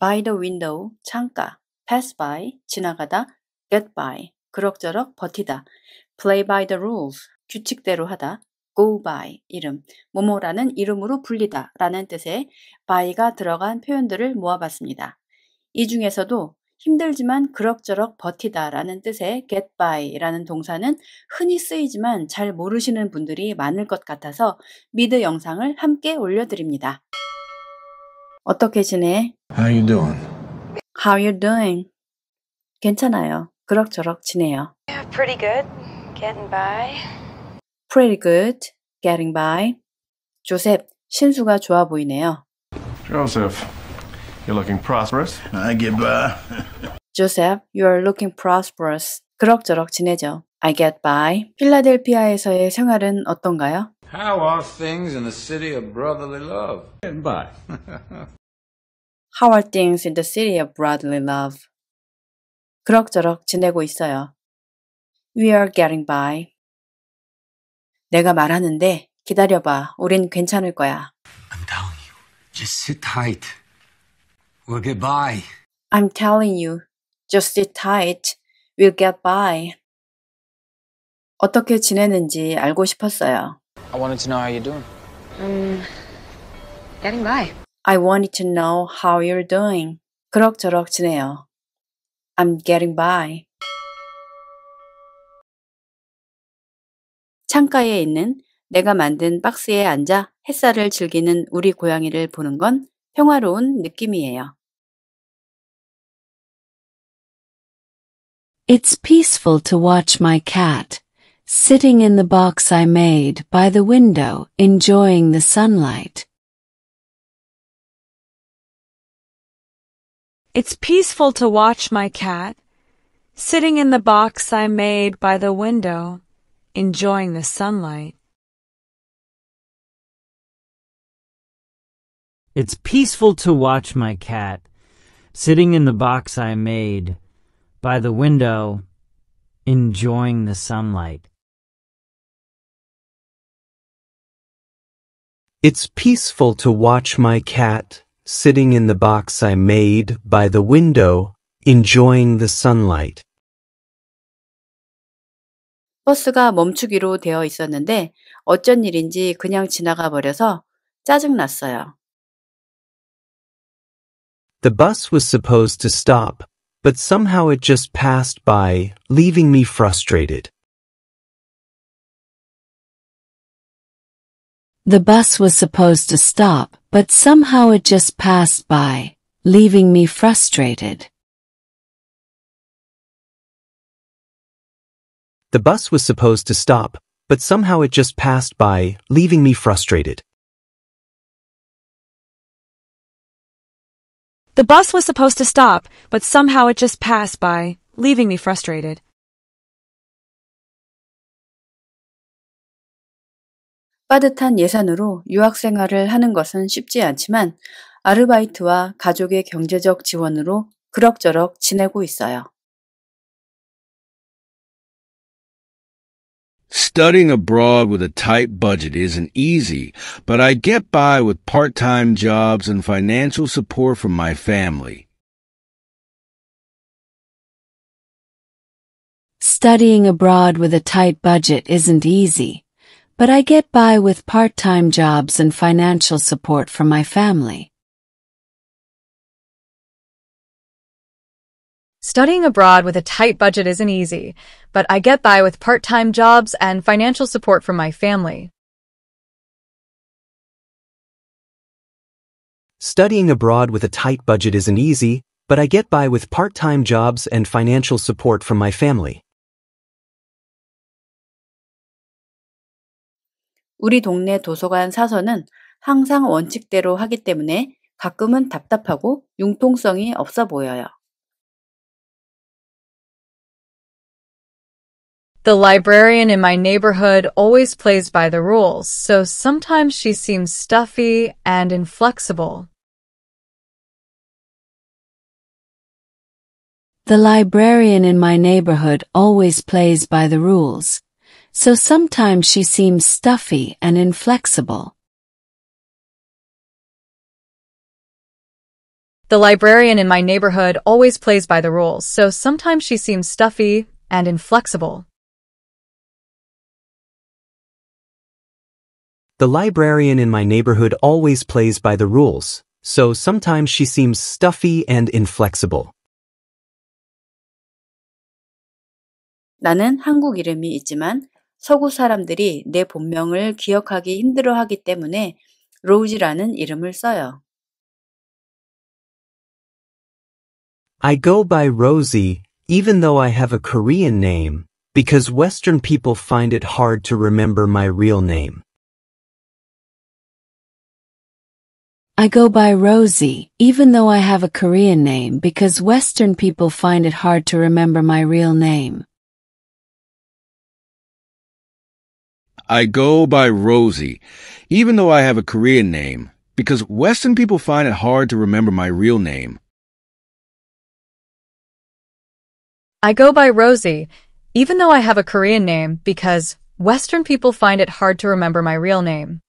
by the window, 창가, pass by, 지나가다, get by, 그럭저럭 버티다, play by the rules, 규칙대로 하다, go by, 이름, 모모라는 이름으로 불리다 라는 뜻의 by가 들어간 표현들을 모아봤습니다. 이 중에서도 힘들지만 그럭저럭 버티다 라는 뜻의 get by 라는 동사는 흔히 쓰이지만 잘 모르시는 분들이 많을 것 같아서 미드 영상을 함께 올려드립니다. 어떻게 지내? How you doing? How you doing? 괜찮아요. 그럭저럭 지내요. Pretty good. Getting by. Pretty good. Getting by. 조셉, 신수가 좋아 보이네요. Joseph, you're looking prosperous. I get by. Joseph, you are looking prosperous. 그럭저럭 지내죠. I get by. 필라델피아에서의 생활은 어떤가요? How are things in the city of brotherly love? And by. How are things in the city of brotherly love? 그럭저럭 지내고 있어요. We are getting by. 내가 말하는데 기다려봐. 우린 괜찮을 거야. I'm telling you, just sit tight. We'll get by. I'm telling you, just sit tight. We'll get by. 어떻게 지내는지 알고 싶었어요. I wanted to know how you're doing. Um, getting by. I wanted to know how you're doing. 그럭저럭 지내요. I'm getting by. 창가에 있는 내가 만든 박스에 앉아 햇살을 즐기는 우리 고양이를 보는 건 평화로운 느낌이에요. It's peaceful to watch my cat sitting in the box I made by the window, enjoying the sunlight. It's peaceful to watch my cat, sitting in the box I made by the window, enjoying the sunlight. It's peaceful to watch my cat, sitting in the box I made, by the window, enjoying the sunlight. It's peaceful to watch my cat sitting in the box I made by the window, enjoying the sunlight. 버스가 멈추기로 되어 있었는데 어쩐 일인지 그냥 지나가 버려서 짜증 났어요. The bus was supposed to stop, but somehow it just passed by, leaving me frustrated. The bus was supposed to stop, but somehow it just passed by, leaving me frustrated. The bus was supposed to stop, but somehow it just passed by, leaving me frustrated. The bus was supposed to stop, but somehow it just passed by, leaving me frustrated. 빠듯한 예산으로 유학 생활을 하는 것은 쉽지 않지만 아르바이트와 가족의 경제적 지원으로 그럭저럭 지내고 있어요. Studying abroad with a tight budget isn't easy, but I get by with part-time jobs and financial support from my family. Studying abroad with a tight budget isn't easy, but I get by with part-time jobs and financial support from my family. Studying abroad with a tight budget isn't easy, but I get by with part-time jobs and financial support from my family. Studying abroad with a tight budget isn't easy, but I get by with part-time jobs and financial support from my family. 우리 동네 도서관 사서는 항상 원칙대로 하기 때문에 가끔은 답답하고 융통성이 없어 보여요. The librarian in my neighborhood always plays by the rules, so sometimes she seems stuffy and inflexible. The librarian in my neighborhood always plays by the rules, so sometimes she seems stuffy and inflexible. The librarian in my neighborhood always plays by the rules, so sometimes she seems stuffy and inflexible. The librarian in my neighborhood always plays by the rules, so sometimes she seems stuffy and inflexible. 나는 한국 이름이 있지만 서구 사람들이 내 본명을 기억하기 힘들어 하기 때문에 이름을 써요. I go by Rosie, even though I have a Korean name, because Western people find it hard to remember my real name. I go by Rosie, even though I have a Korean name, because Western people find it hard to remember my real name. I go by Rosie, even though I have a Korean name, because Western people find it hard to remember my real name. I go by Rosie, even though I have a Korean name, because Western people find it hard to remember my real name.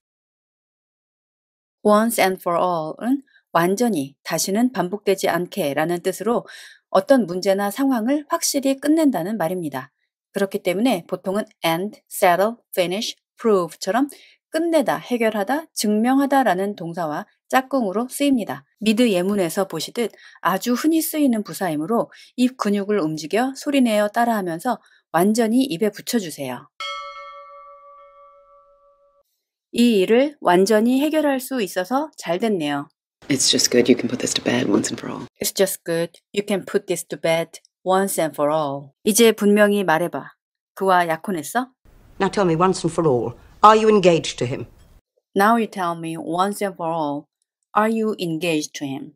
Once and for all은 완전히 다시는 반복되지 않게 라는 뜻으로 어떤 문제나 상황을 확실히 끝낸다는 말입니다. 그렇기 때문에 보통은 end, settle, finish, prove처럼 끝내다, 해결하다, 증명하다라는 동사와 짝꿍으로 쓰입니다. 미드 예문에서 보시듯 아주 흔히 쓰이는 부사이므로 입 근육을 움직여 소리내어 따라하면서 완전히 입에 붙여주세요. 이 일을 완전히 해결할 수 있어서 잘 됐네요. It's just good you can put this to bed once and for all. It's just good you can put this to bed once and for all. 이제 분명히 말해봐. 그와 약혼했어? Now tell me once and for all, are you engaged to him? Now you tell me once and for all, are you engaged to him?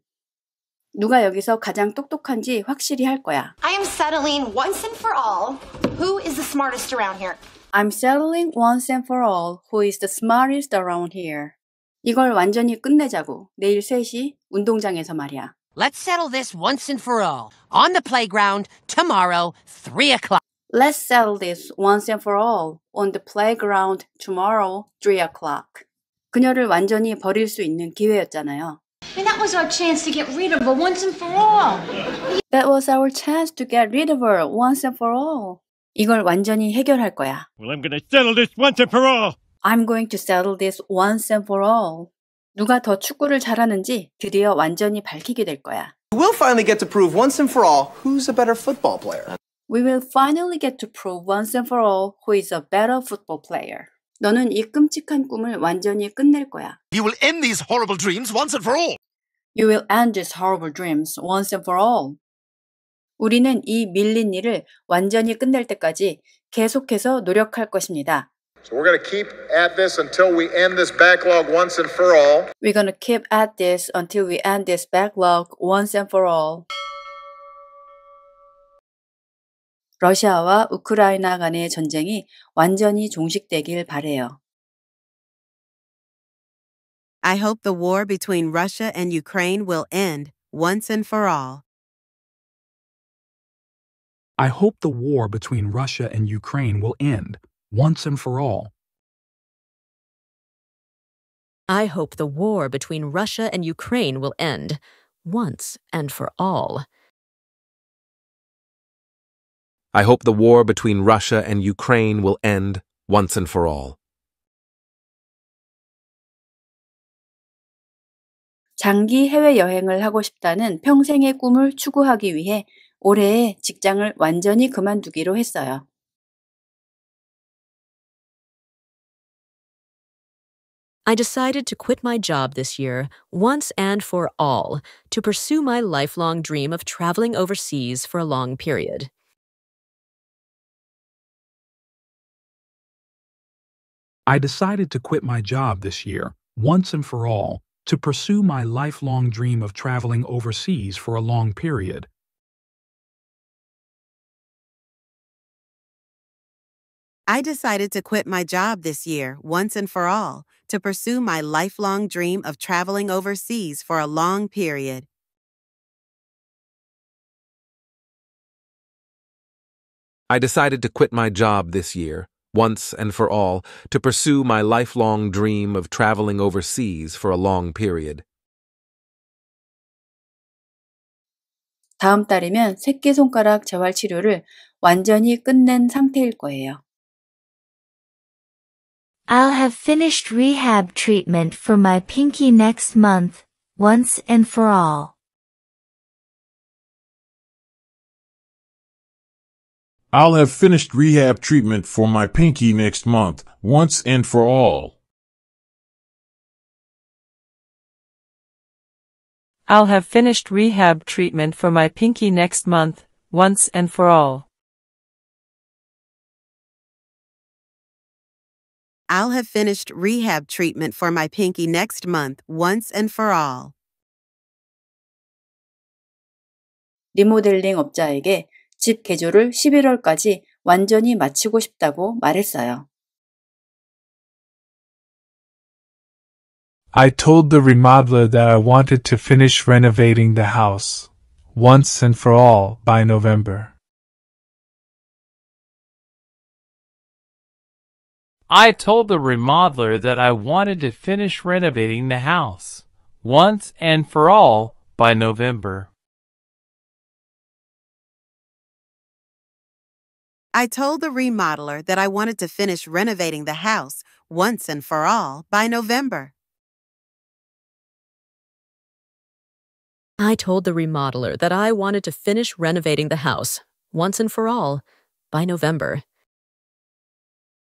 누가 여기서 가장 똑똑한지 확실히 할 거야. I am settling once and for all who is the smartest around here. I'm settling once and for all who is the smartest around here. 이걸 완전히 끝내자고. 내일 3시 운동장에서 말이야. Let's settle this once and for all. On the playground, tomorrow, 3 o'clock. Let's settle this once and for all. On the playground, tomorrow, 3 o'clock. 그녀를 완전히 버릴 수 있는 기회였잖아요. And that was our chance to get rid of her once and for all. That was our chance to get rid of her once and for all. 이걸 완전히 해결할 거야. Well, I'm going to settle this once and for all. I'm going to settle this once and for all. 누가 더 축구를 잘하는지 드디어 완전히 밝히게 될 거야. We will finally get to prove once and for all who's a better football player. We will finally get to prove once and for all who is a better football player. 너는 이 끔찍한 꿈을 완전히 끝낼 거야. You will end these horrible dreams once and for all. You will end these horrible dreams once and for all. 우리는 이 밀린 일을 완전히 끝낼 때까지 계속해서 노력할 것입니다. So we're going to keep at this until we end this backlog once and for all. We're going to keep at this until we end this backlog once and for all. 러시아와 우크라이나 간의 전쟁이 완전히 종식되길 바래요. I hope the war between Russia and Ukraine will end once and for all. I hope the war between Russia and Ukraine will end once and for all. I hope the war between Russia and Ukraine will end once and for all. I hope the war between Russia and Ukraine will end once and for all. 장기 해외 여행을 하고 싶다는 평생의 꿈을 추구하기 위해 올해 직장을 완전히 그만두기로 했어요. I decided to quit my job this year, once and for all, to pursue my lifelong dream of traveling overseas for a long period. I decided to quit my job this year, once and for all, to pursue my lifelong dream of traveling overseas for a long period. I decided to quit my job this year, once and for all to pursue my lifelong dream of traveling overseas for a long period. I decided to quit my job this year, once and for all, to pursue my lifelong dream of traveling overseas for a long period. 다음 달이면 새끼손가락 재활 치료를 완전히 끝낸 상태일 거예요. I'll have finished rehab treatment for my pinky next month, once and for all. I'll have finished rehab treatment for my pinky next month, once and for all. I'll have finished rehab treatment for my pinky next month, once and for all. I'll have finished rehab treatment for my pinky next month once and for all. 리모델링 업자에게 집 개조를 11월까지 완전히 마치고 싶다고 말했어요. I told the remodeler that I wanted to finish renovating the house once and for all by November. I told the remodeler that I wanted to finish renovating the house, once and for all, by November. I told the remodeler that I wanted to finish renovating the house once and for all by November. I told the remodeler that I wanted to finish renovating the house once and for all by November.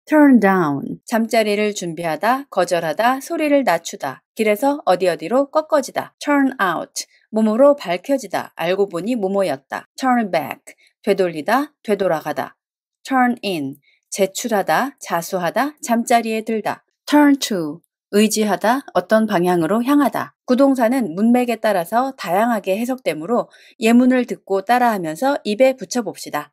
turn down. 잠자리를 준비하다, 거절하다, 소리를 낮추다. 길에서 어디 어디로 꺾어지다. turn out. 몸으로 밝혀지다. 알고 보니 모모였다. turn back. 되돌리다, 되돌아가다. turn in. 제출하다, 자수하다, 잠자리에 들다. turn to. 의지하다, 어떤 방향으로 향하다. 구동사는 문맥에 따라서 다양하게 해석되므로 예문을 듣고 따라하면서 입에 붙여봅시다.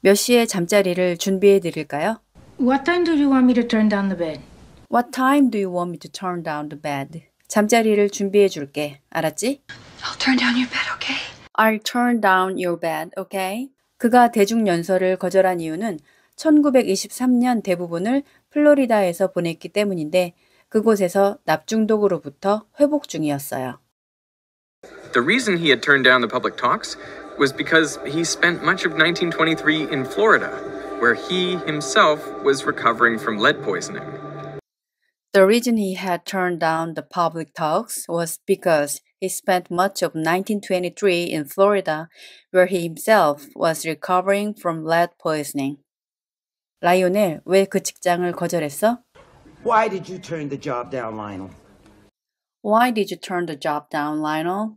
몇 시에 잠자리를 준비해 드릴까요? What time do you want me to turn down the bed? What time do you want me to turn down the bed? 잠자리를 준비해 줄게. 알았지? I'll turn down your bed, okay? I'll turn down your bed, okay? 그가 대중 연설을 거절한 이유는 1923년 대부분을 플로리다에서 보냈기 때문인데 그곳에서 납중독으로부터 회복 중이었어요. The reason he had turned down the public talks was because he spent much of 1923 in Florida. where he himself was recovering from lead poisoning. The reason he had turned down the public talks was because he spent much of 1923 in Florida, where he himself was recovering from lead poisoning. 라이오넬, 왜 직장을 거절했어? Why did you turn the job down, Lionel? Why did you turn the job down, Lionel?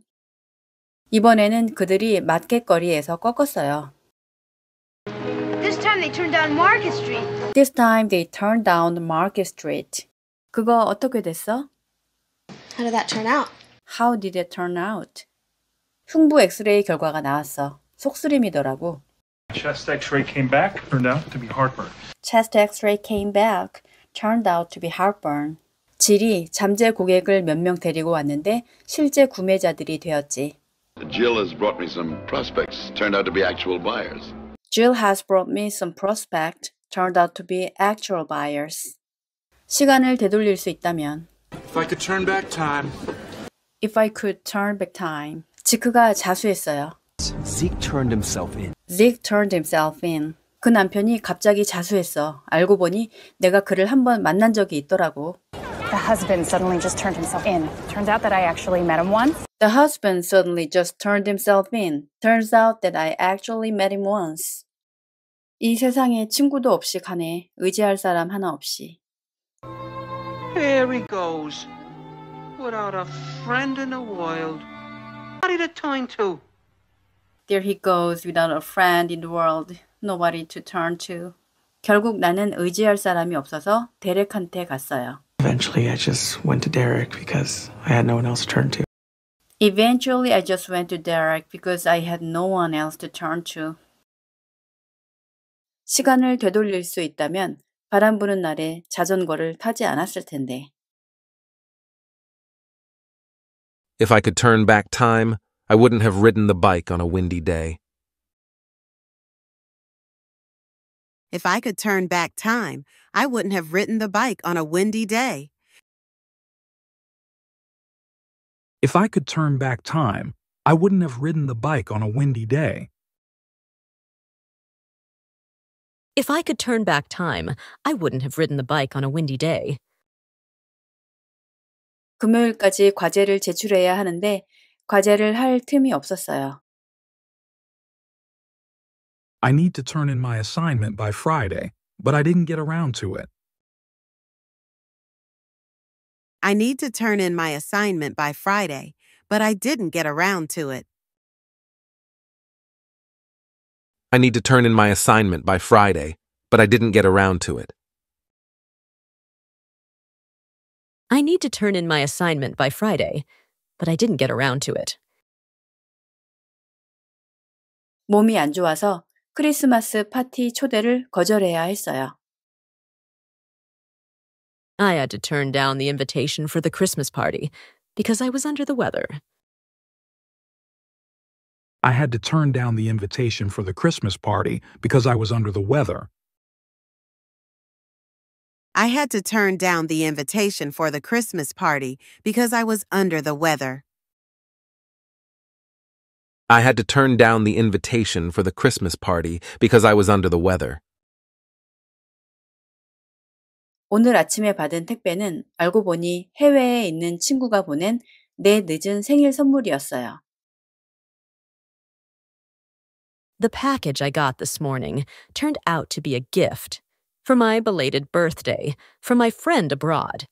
이번에는 그들이 맞갯거리에서 꺾었어요. they turned down Market Street. This time they turned down Market Street. 그거 어떻게 됐어? How did that turn out? How did it turn out? 흉부 엑스레이 결과가 나왔어. 속쓰림이더라고. Chest X-ray came back, turned out to be heartburn. Chest X-ray came back, turned out to be heartburn. 질이 잠재 고객을 몇 명 데리고 왔는데 실제 구매자들이 되었지. Jill has brought me some prospects, turned out to be actual buyers. Jill has brought me some prospect turned out to be actual buyers. 시간을 되돌릴 수 있다면 If I could turn back time. If I could turn back time. 지크가 자수했어요. Zeke turned himself in. Zeke turned himself in. 그 남편이 갑자기 자수했어. 알고 보니 내가 그를 한번 만난 적이 있더라고. The husband suddenly just turned himself in. Turns out that I actually met him once. The husband suddenly just turned himself in. Turns out that I actually met him once. 이 세상에 친구도 없이 가네. 의지할 사람 하나 없이. Here he goes. Without a friend in the world. Nobody to turn to. There he goes without a friend in the world. Nobody to turn to. 결국 나는 의지할 사람이 없어서 데렉한테 갔어요. Eventually, I just went to Derek because I had no one else to turn to. Eventually, I just went to Derek because I had no one else to turn to. 시간을 되돌릴 수 있다면 바람 부는 날에 자전거를 타지 않았을 텐데. If I could turn back time, I wouldn't have ridden the bike on a windy day. If I could turn back time, I wouldn't have ridden the bike on a windy day. If I could turn back time, I wouldn't have ridden the bike on a windy day. If I could turn back time, I wouldn't have ridden the bike on a windy day. 금요일까지 과제를 제출해야 하는데 과제를 할 틈이 없었어요. I need to turn in my assignment by Friday, but I didn't get around to it. I need to turn in my assignment by Friday, but I didn't get around to it. I need to turn in my assignment by Friday, but I didn't get around to it. I need to turn in my assignment by Friday, but I didn't get around to it. 몸이 안 좋아서 크리스마스 파티 초대를 거절해야 했어요. I had to turn down the invitation for the Christmas party because I was under the weather. I had to turn down the invitation for the Christmas party because I was under the weather. I had to turn down the invitation for the Christmas party because I was under the weather. I had to turn down the invitation for the Christmas party because I was under the weather. 오늘 아침에 받은 택배는 알고 보니 해외에 있는 친구가 보낸 내 늦은 생일 선물이었어요. The package I got this morning turned out to be a gift for my belated birthday from my friend abroad.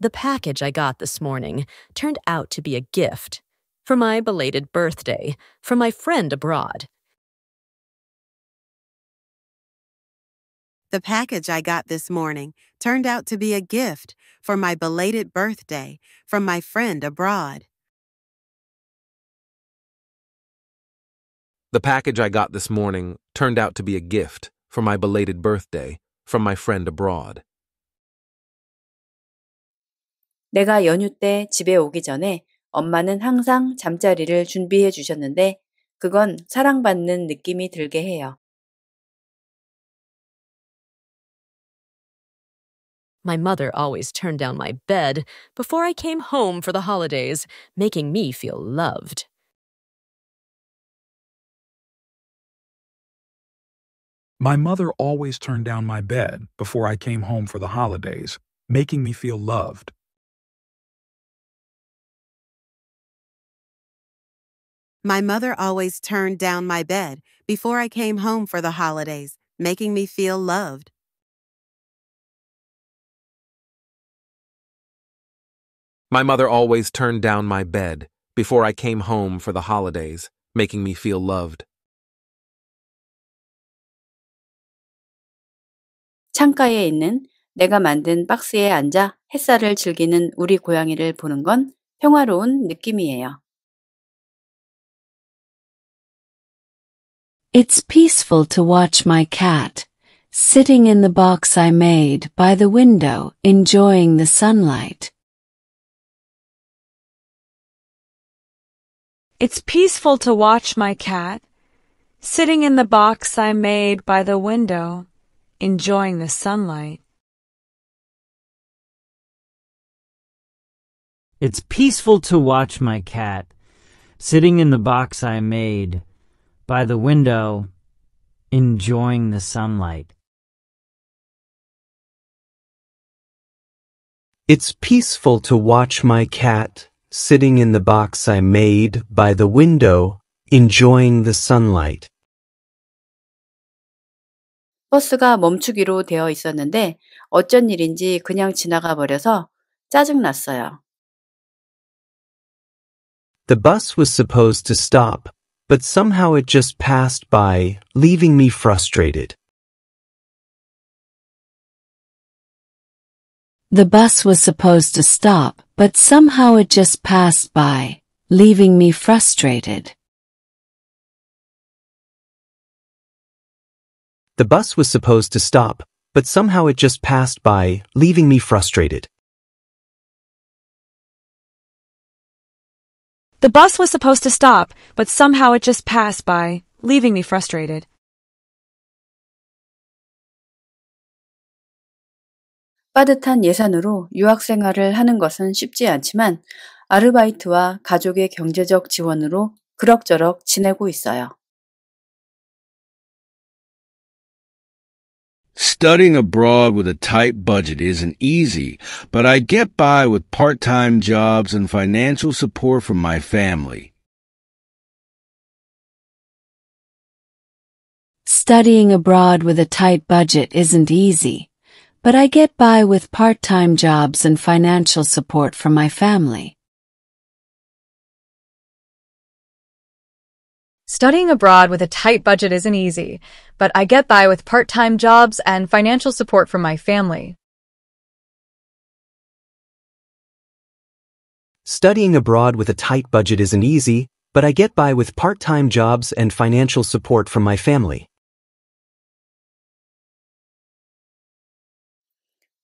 The package I got this morning turned out to be a gift for my belated birthday from my friend abroad. The package I got this morning turned out to be a gift for my belated birthday from my friend abroad. The package I got this morning turned out to be a gift for my belated birthday from my friend abroad. 내가 연휴 때 집에 오기 전에 엄마는 항상 잠자리를 준비해 주셨는데 그건 사랑받는 느낌이 들게 해요. My mother always turned down my bed before I came home for the holidays, making me feel loved. My mother always turned down my bed before I came home for the holidays, making me feel loved. My mother always turned down my bed before I came home for the holidays, making me feel loved. My mother always turned down my bed before I came home for the holidays, making me feel loved. 창가에 있는 내가 만든 박스에 앉아 햇살을 즐기는 우리 고양이를 보는 건 평화로운 느낌이에요. It's peaceful to watch my cat, sitting in the box I made by the window enjoying the sunlight. It's peaceful to watch my cat, sitting in the box I made by the window enjoying the sunlight. It's peaceful to watch my cat, sitting in the box I made by the window, enjoying the sunlight. It's peaceful to watch my cat sitting in the box I made by the window, enjoying the sunlight. 버스가 멈추기로 되어 있었는데 어쩐 일인지 그냥 지나가 버려서 짜증 났어요. The bus was supposed to stop, but somehow it just passed by, leaving me frustrated. The bus was supposed to stop, but somehow it just passed by, leaving me frustrated. The bus was supposed to stop, but somehow it just passed by, leaving me frustrated. The bus was supposed to stop, but somehow it just passed by, leaving me frustrated. 빠듯한 예산으로 유학 생활을 하는 것은 쉽지 않지만 아르바이트와 가족의 경제적 지원으로 그럭저럭 지내고 있어요. Studying abroad with a tight budget isn't easy, but I get by with part-time jobs and financial support from my family. Studying abroad with a tight budget isn't easy, but I get by with part-time jobs and financial support from my family. Studying abroad with a tight budget isn't easy, but I get by with part-time jobs and financial support from my family. Studying abroad with a tight budget isn't easy, but I get by with part-time jobs and financial support from my family.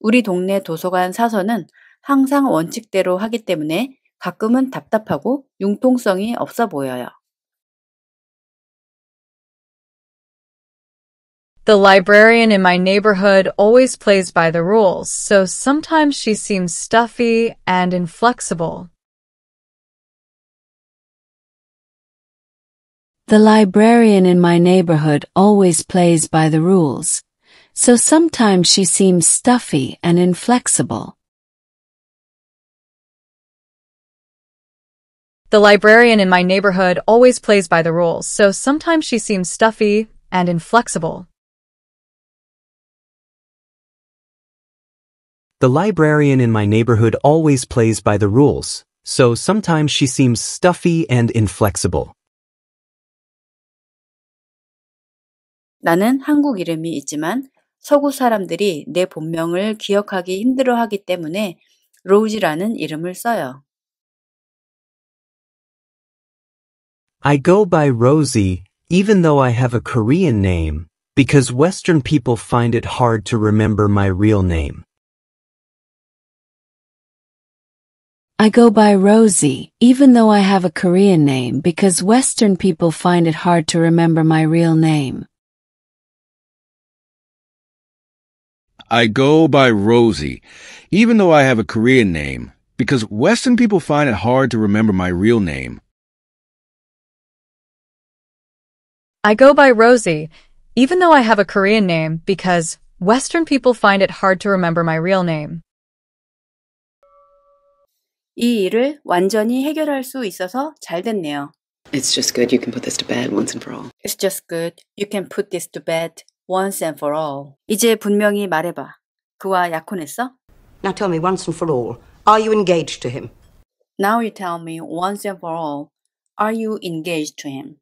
우리 동네 도서관 사서는 항상 원칙대로 하기 때문에 가끔은 답답하고 융통성이 없어 보여요. The librarian in my neighborhood always plays by the rules, so sometimes she seems stuffy and inflexible. The librarian in my neighborhood always plays by the rules, so sometimes she seems stuffy and inflexible. The librarian in my neighborhood always plays by the rules, so sometimes she seems stuffy and inflexible. The librarian in my neighborhood always plays by the rules, so sometimes she seems stuffy and inflexible. 나는 한국 이름이 있지만 서구 사람들이 내 본명을 기억하기 힘들어하기 때문에 로즈라는 이름을 써요. I go by Rosie, even though I have a Korean name, because Western people find it hard to remember my real name. I go by Rosie, even though I have a Korean name because Western people find it hard to remember my real name. I go by Rosie, even though I have a Korean name, because Western people find it hard to remember my real name. I go by Rosie, even though I have a Korean name, because Western people find it hard to remember my real name. 이 일을 완전히 해결할 수 있어서 잘 됐네요. It's just good you can put this to bed once and for all. It's just good you can put this to bed once and for all. 이제 분명히 말해봐. 그와 약혼했어? Now tell me once and for all. Are you engaged to him? Now you tell me once and for all. Are you engaged to him?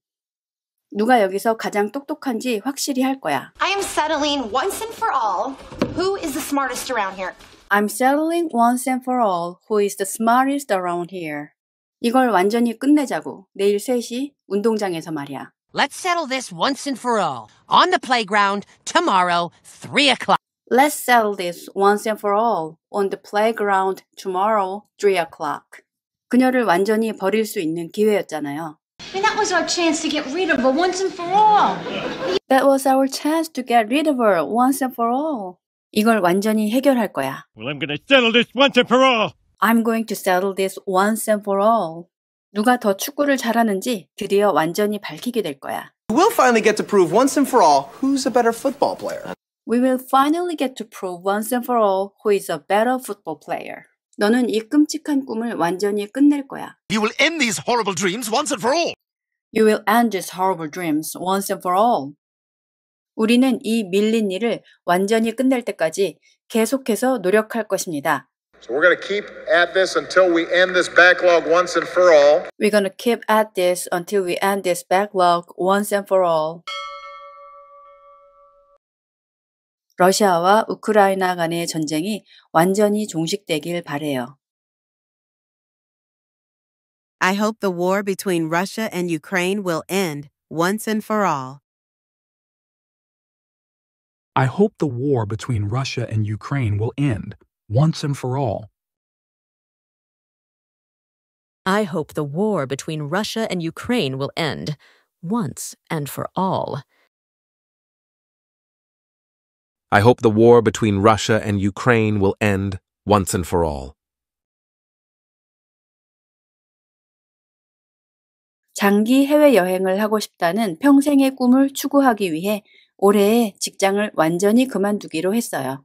누가 여기서 가장 똑똑한지 확실히 할 거야. I am settling once and for all who is the smartest around here. I'm settling once and for all who is the smartest around here. 이걸 완전히 끝내자고. 내일 3시 운동장에서 말이야. Let's settle this once and for all. On the playground tomorrow, 3 o'clock. Let's settle this once and for all. On the playground tomorrow, 3 o'clock. 그녀를 완전히 버릴 수 있는 기회였잖아요. And that was our chance to get rid of her once and for all. That was our chance to get rid of her once and for all. 이걸 완전히 해결할 거야. Well, I'm gonna settle this once and for all. I'm going to settle this once and for all. 누가 더 축구를 잘하는지 드디어 완전히 밝히게 될 거야. We'll finally get to prove once and for all who's a better football player. We will finally get to prove once and for all who is a better football player. 너는 이 끔찍한 꿈을 완전히 끝낼 거야. You will end these horrible dreams once and for all. You will end these horrible dreams once and for all. 우리는 이 밀린 일을 완전히 끝낼 때까지 계속해서 노력할 것입니다. So we're going to keep at this until we end this backlog once and for all. We're going to keep at this until we end this backlog once and for all. 러시아와 우크라이나 간의 전쟁이 완전히 종식되길 바래요. I hope the war between Russia and Ukraine will end once and for all. I hope the war between Russia and Ukraine will end, once and for all. I hope the war between Russia and Ukraine will end, once and for all. I hope the war between Russia and Ukraine will end, once and for all. 장기 해외 여행을 하고 싶다는 평생의 꿈을 추구하기 위해 직장을 완전히 그만두기로 했어요.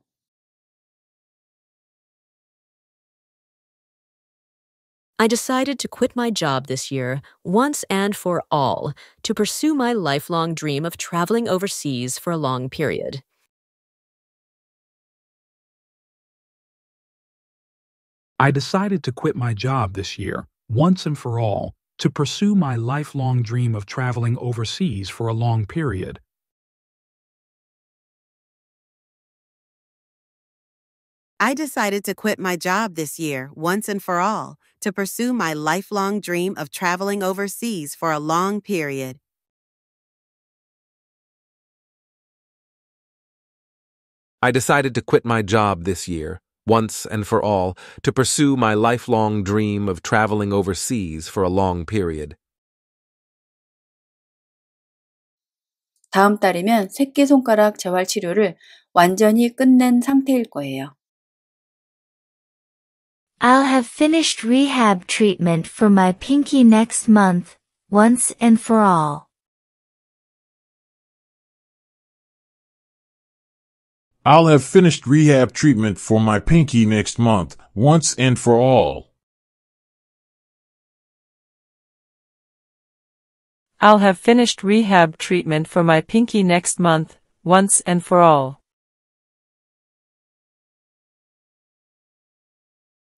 I decided to quit my job this year, once and for all, to pursue my lifelong dream of traveling overseas for a long period. I decided to quit my job this year, once and for all, to pursue my lifelong dream of traveling overseas for a long period. I decided to quit my job this year, once and for all, to pursue my lifelong dream of traveling overseas for a long period. I decided to quit my job this year, once and for all, to pursue my lifelong dream of traveling overseas for a long period. 다음 달이면 새끼손가락 재활 치료를 완전히 끝낸 상태일 거예요. I'll have finished rehab treatment for my pinky next month, once and for all. I'll have finished rehab treatment for my pinky next month, once and for all. I'll have finished rehab treatment for my pinky next month, once and for all.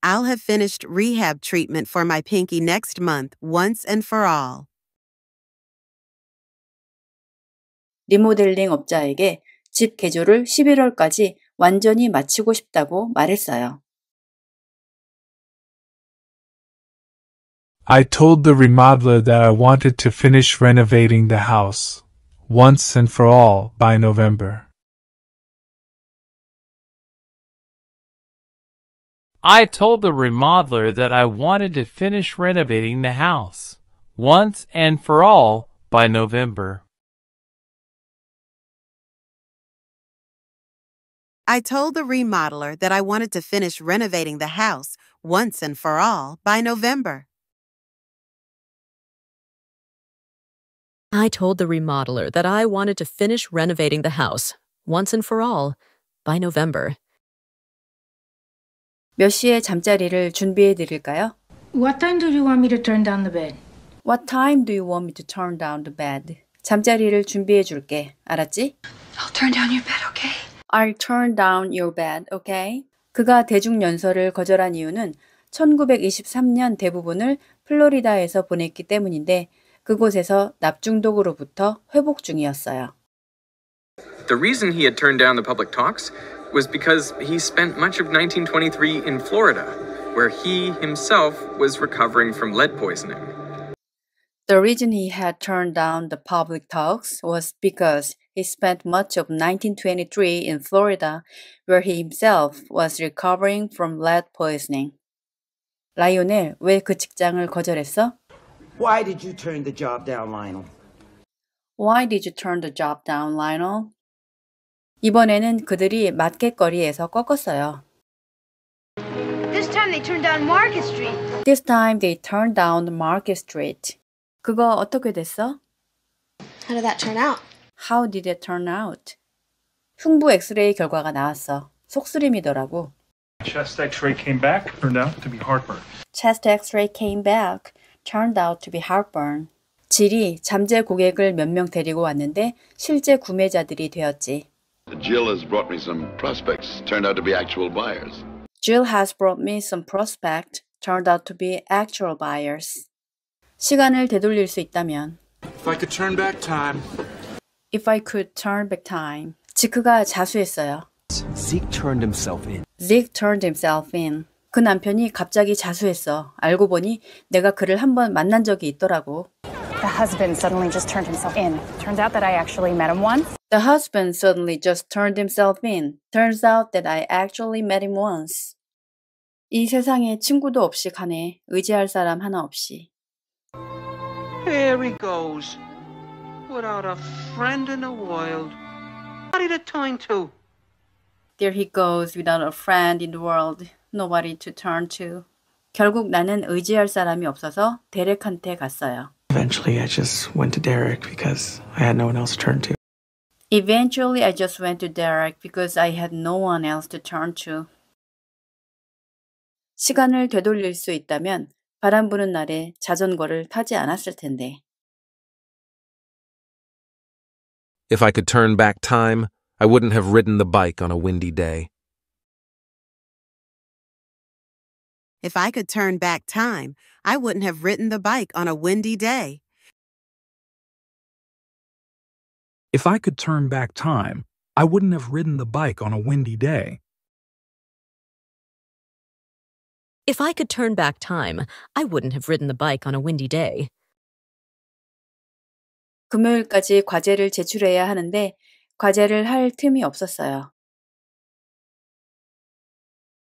I'll have finished rehab treatment for my pinky next month once and for all. 리모델링 업자에게 집 개조를 11월까지 완전히 마치고 싶다고 말했어요. I told the remodeler that I wanted to finish renovating the house once and for all by November. I told the remodeler that I wanted to finish renovating the house, once and for all, by November. I told the remodeler that I wanted to finish renovating the house once and for all by November. I told the remodeler that I wanted to finish renovating the house once and for all by November. 몇 시에 잠자리를 준비해 드릴까요? What time do you want me to turn down the bed? What time do you want me to turn down the bed? 잠자리를 준비해 줄게. 알았지? I'll turn down your bed, okay? I'll turn down your bed, okay? 그가 대중 연설을 거절한 이유는 1923년 대부분을 플로리다에서 보냈기 때문인데 그곳에서 납중독으로부터 회복 중이었어요. The reason he had turned down the public talks was because he spent much of 1923 in Florida, where he himself was recovering from lead poisoning. The reason he had turned down the public talks was because he spent much of 1923 in Florida, where he himself was recovering from lead poisoning. 라이오넬, 직장을 거절했어? Why did you turn the job down, Lionel? Why did you turn the job down, Lionel? 이번에는 그들이 맞갯거리에서 꺾었어요. This time they turned down Market Street. This time they turned down Market Street. 그거 어떻게 됐어? How did that turn out? How did it turn out? 흉부 엑스레이 결과가 나왔어. 속쓰림이더라고. Chest X-ray came back, turned out to be heartburn. Chest X-ray came back, turned out to be heartburn. 질이 잠재 고객을 몇 명 데리고 왔는데 실제 구매자들이 되었지. Jill has brought me some prospects, turned out to be actual buyers. Jill has brought me some prospect, turned out to be actual buyers. 시간을 되돌릴 수 있다면 If I could turn back time. If I could turn back time. 지크가 자수했어요. Zeke turned himself in. Zeke turned himself in. 그 남편이 갑자기 자수했어. 알고 보니 내가 그를 한번 만난 적이 있더라고. The husband suddenly just turned himself in. Turns out that I actually met him once. The husband suddenly just turned himself in. Turns out that I actually met him once. 이 세상에 친구도 없이 가네. 의지할 사람 하나 없이. Here he goes. Without a friend in the world. Nobody to turn to. There he goes without a friend in the world. Nobody to turn to. 결국 나는 의지할 사람이 없어서 데렉한테 갔어요. Eventually, I just went to Derek because I had no one else to turn to. Eventually, I just went to Derek because I had no one else to turn to. 시간을 되돌릴 수 있다면 바람 부는 날에 자전거를 타지 않았을 텐데. If I could turn back time, I wouldn't have ridden the bike on a windy day. If I could turn back time, I wouldn't have ridden the bike on a windy day. If I could turn back time, I wouldn't have ridden the bike on a windy day. If I could turn back time, I wouldn't have ridden the bike on a windy day. 금요일까지 과제를 제출해야 하는데 과제를 할 틈이 없었어요.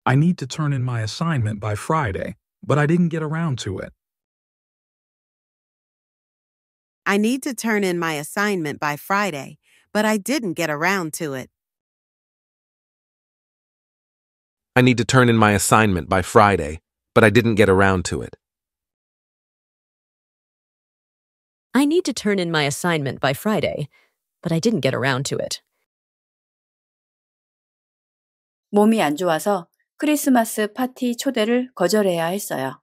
I need to turn in my assignment by Friday, but I didn't get around to it. I need to turn in my assignment by Friday, but I didn't get around to it. I need to turn in my assignment by Friday, but I didn't get around to it. I need to turn in my assignment by Friday, but I didn't get around to it. 몸이 안 좋아서 크리스마스 파티 초대를 거절해야 했어요.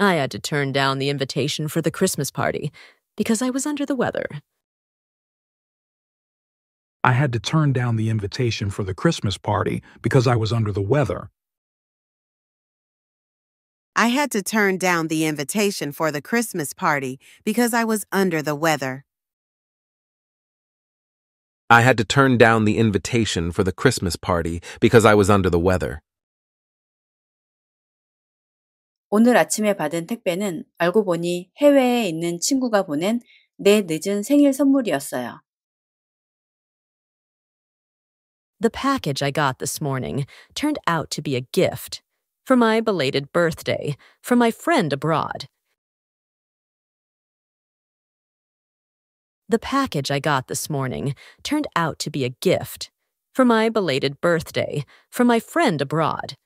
I had to turn down the invitation for the Christmas party because I was under the weather. I had to turn down the invitation for the Christmas party because I was under the weather. I had to turn down the invitation for the Christmas party because I was under the weather. I had to turn down the invitation for the Christmas party because I was under the weather. 오늘 아침에 받은 택배는 알고 보니 해외에 있는 친구가 보낸 내 늦은 생일 선물이었어요. The package I got this morning turned out to be a gift for my belated birthday from my friend abroad. The package I got this morning turned out to be a gift for my belated birthday from my friend abroad.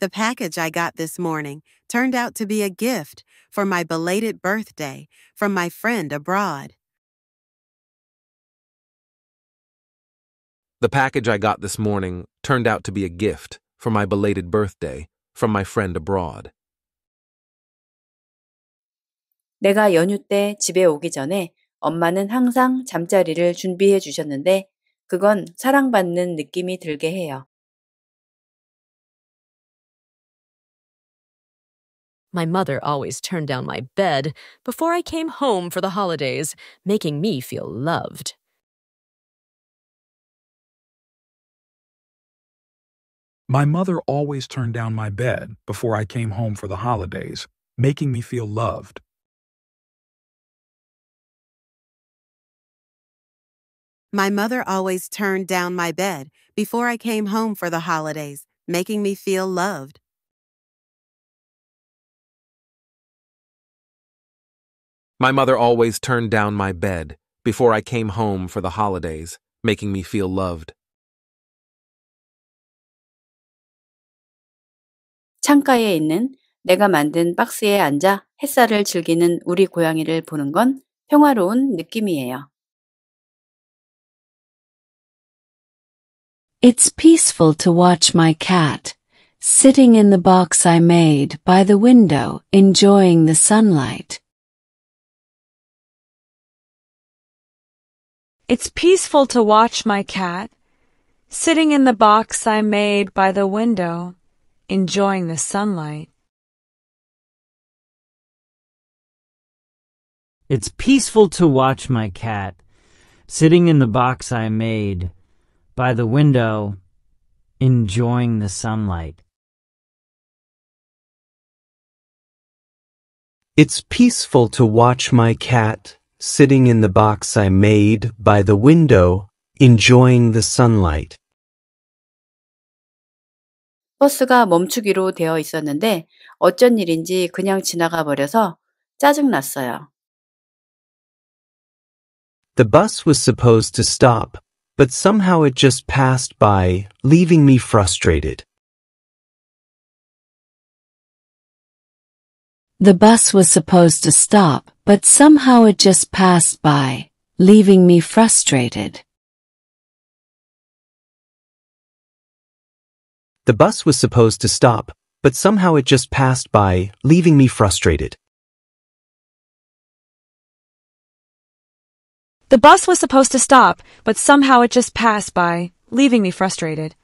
The package I got this morning turned out to be a gift for my belated birthday from my friend abroad. The package I got this morning turned out to be a gift for my belated birthday from my friend abroad. 내가 연휴 때 집에 오기 전에 엄마는 항상 잠자리를 준비해 주셨는데 그건 사랑받는 느낌이 들게 해요. My mother always turned down my bed before I came home for the holidays, making me feel loved. My mother always turned down my bed before I came home for the holidays, making me feel loved. My mother always turned down my bed before I came home for the holidays, making me feel loved. My mother always turned down my bed before I came home for the holidays, making me feel loved. 창가에 있는 내가 만든 박스에 앉아 햇살을 즐기는 우리 고양이를 보는 건 평화로운 느낌이에요. It's peaceful to watch my cat, sitting in the box I made by the window enjoying the sunlight. It's peaceful to watch my cat, sitting in the box I made by the window, enjoying the sunlight. It's peaceful to watch my cat, sitting in the box I made by the window, enjoying the sunlight. It's peaceful to watch my cat sitting in the box I made by the window, enjoying the sunlight. 버스가 멈추기로 되어 있었는데 어쩐 일인지 그냥 지나가 버려서 The bus was supposed to stop, but somehow it just passed by, leaving me frustrated. The bus was supposed to stop, but somehow it just passed by, leaving me frustrated. The bus was supposed to stop, but somehow it just passed by, leaving me frustrated. The bus was supposed to stop, but somehow it just passed by, leaving me frustrated.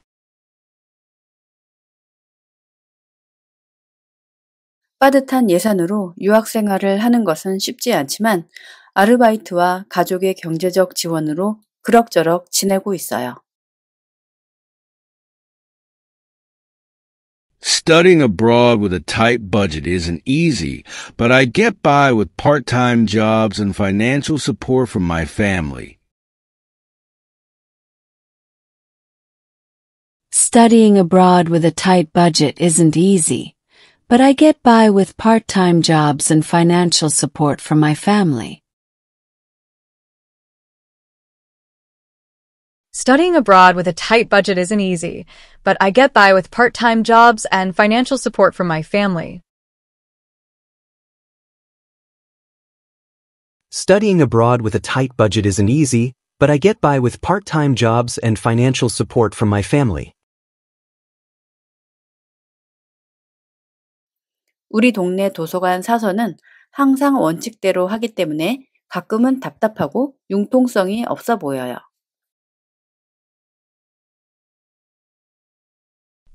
빠듯한 예산으로 유학 생활을 하는 것은 쉽지 않지만 아르바이트와 가족의 경제적 지원으로 그럭저럭 지내고 있어요. Studying abroad with a tight budget isn't easy, but I get by with part-time jobs and financial support from my family. Studying abroad with a tight budget isn't easy, but I get by with part-time jobs and financial support from my family. Studying abroad with a tight budget isn't easy, but I get by with part-time jobs and financial support from my family. Studying abroad with a tight budget isn't easy, but I get by with part-time jobs and financial support from my family. 우리 동네 도서관 사서는 항상 원칙대로 하기 때문에 가끔은 답답하고 융통성이 없어 보여요.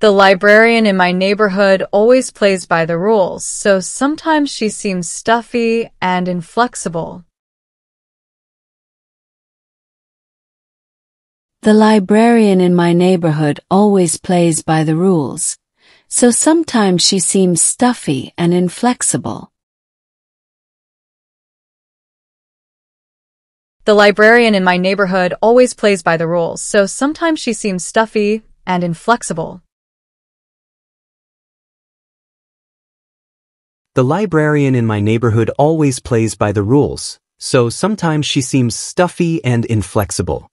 The librarian in my neighborhood always plays by the rules, so sometimes she seems stuffy and inflexible. The librarian in my neighborhood always plays by the rules, so sometimes she seems stuffy and inflexible. The librarian in my neighborhood always plays by the rules, so sometimes she seems stuffy and inflexible. The librarian in my neighborhood always plays by the rules, so sometimes she seems stuffy and inflexible.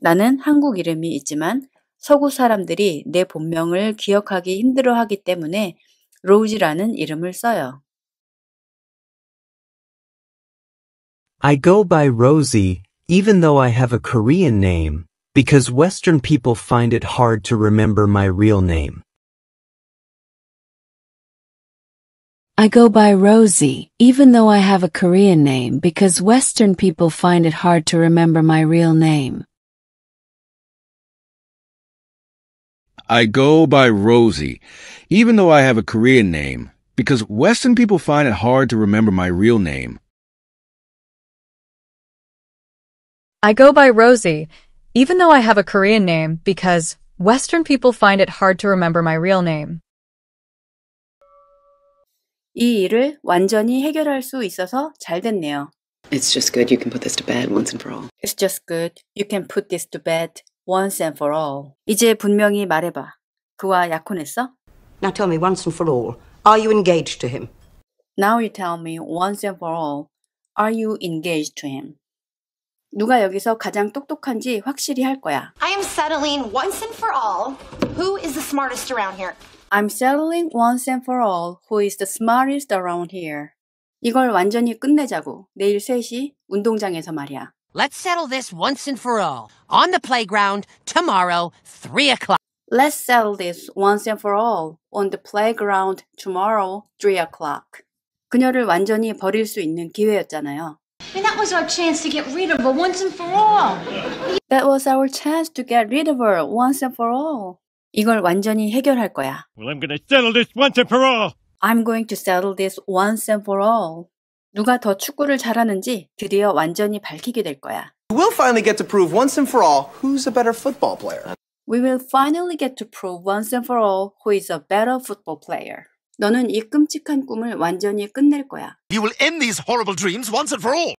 나는 한국 이름이 있지만 서구 사람들이 내 본명을 기억하기 힘들어하기 때문에 로즈라는 이름을 써요. I go by Rosie, even though I have a Korean name, because Western people find it hard to remember my real name. I go by Rosie, even though I have a Korean name because Western people find it hard to remember my real name. I go by Rosie, even though I have a Korean name because Western people find it hard to remember my real name. I go by Rosie, even though I have a Korean name because Western people find it hard to remember my real name. 이 일을 완전히 해결할 수 있어서 잘 됐네요. It's just good you can put this to bed once and for all. It's just good you can put this to bed once and for all. 이제 분명히 말해봐. 그와 약혼했어? Now tell me once and for all. Are you engaged to him? Now you tell me once and for all. Are you engaged to him? 누가 여기서 가장 똑똑한지 확실히 할 거야. I am settling once and for all who is the smartest around here. I'm settling once and for all who is the smartest around here. 이걸 완전히 끝내자고. 내일 3시 운동장에서 말이야. Let's settle this once and for all. On the playground tomorrow, 3 o'clock. Let's settle this once and for all. On the playground tomorrow, 3 o'clock. 그녀를 완전히 버릴 수 있는 기회였잖아요. And that was our chance to get rid of her once and for all. That was our chance to get rid of her once and for all. 이걸 완전히 해결할 거야. Well, I'm gonna settle this once and for all. I'm going to settle this once and for all. 누가 더 축구를 잘하는지 드디어 완전히 밝히게 될 거야. We'll finally get to prove once and for all who's a better football player. We will finally get to prove once and for all who is a better football player. 너는 이 끔찍한 꿈을 완전히 끝낼 거야. You will end these horrible dreams once and for all.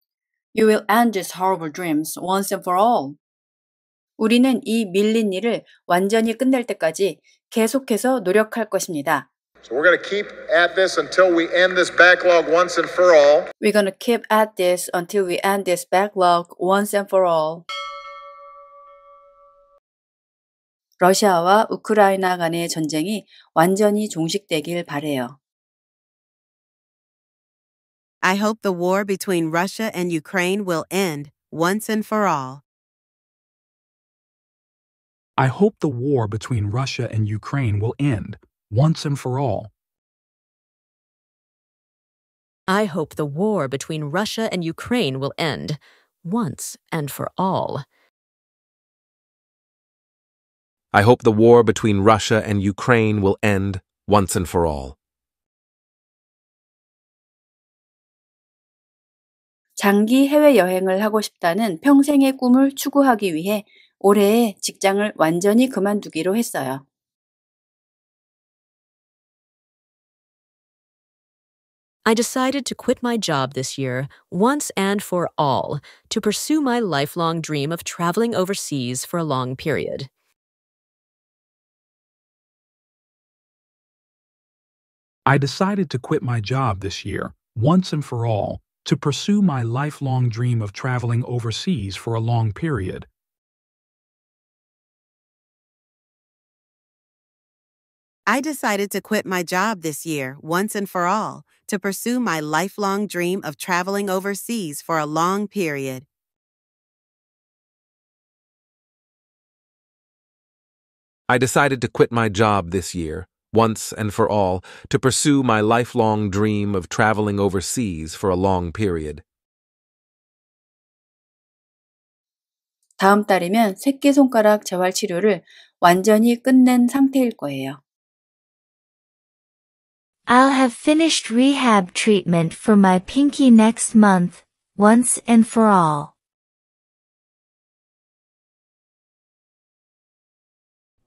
You will end these horrible dreams once and for all. 우리는 이 밀린 일을 완전히 끝낼 때까지 계속해서 노력할 것입니다. So we're going to keep at this until we end this backlog once and for all. We're going to keep at this until we end this backlog once and for all. 러시아와 우크라이나 간의 전쟁이 완전히 종식되길 바래요. I hope the war between Russia and Ukraine will end once and for all. I hope the war between Russia and Ukraine will end, once and for all. I hope the war between Russia and Ukraine will end, once and for all. I hope the war between Russia and Ukraine will end, once and for all. 장기 해외 여행을 하고 싶다는 평생의 꿈을 추구하기 위해 올해 직장을 완전히 그만두기로 했어요. I decided to quit my job this year, once and for all, to pursue my lifelong dream of traveling overseas for a long period. I decided to quit my job this year, once and for all, to pursue my lifelong dream of traveling overseas for a long period. I decided to quit my job this year, once and for all, to pursue my lifelong dream of traveling overseas for a long period. I decided to quit my job this year, once and for all, to pursue my lifelong dream of traveling overseas for a long period. 다음 달이면 새끼손가락 재활 치료를 완전히 끝낸 상태일 거예요. I'll have finished rehab treatment for my pinky next month, once and for all.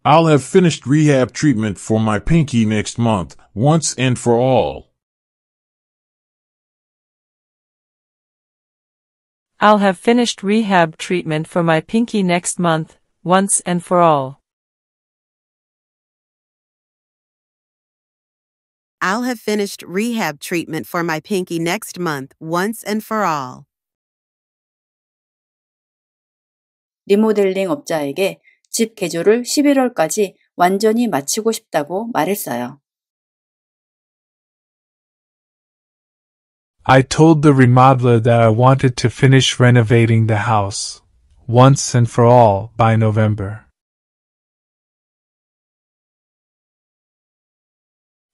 I'll have finished rehab treatment for my pinky next month, once and for all. I'll have finished rehab treatment for my pinky next month, once and for all. I'll have finished rehab treatment for my pinky next month once and for all. 리모델링 업자에게 집 개조를 11월까지 완전히 마치고 싶다고 말했어요. I told the remodeler that I wanted to finish renovating the house once and for all by November.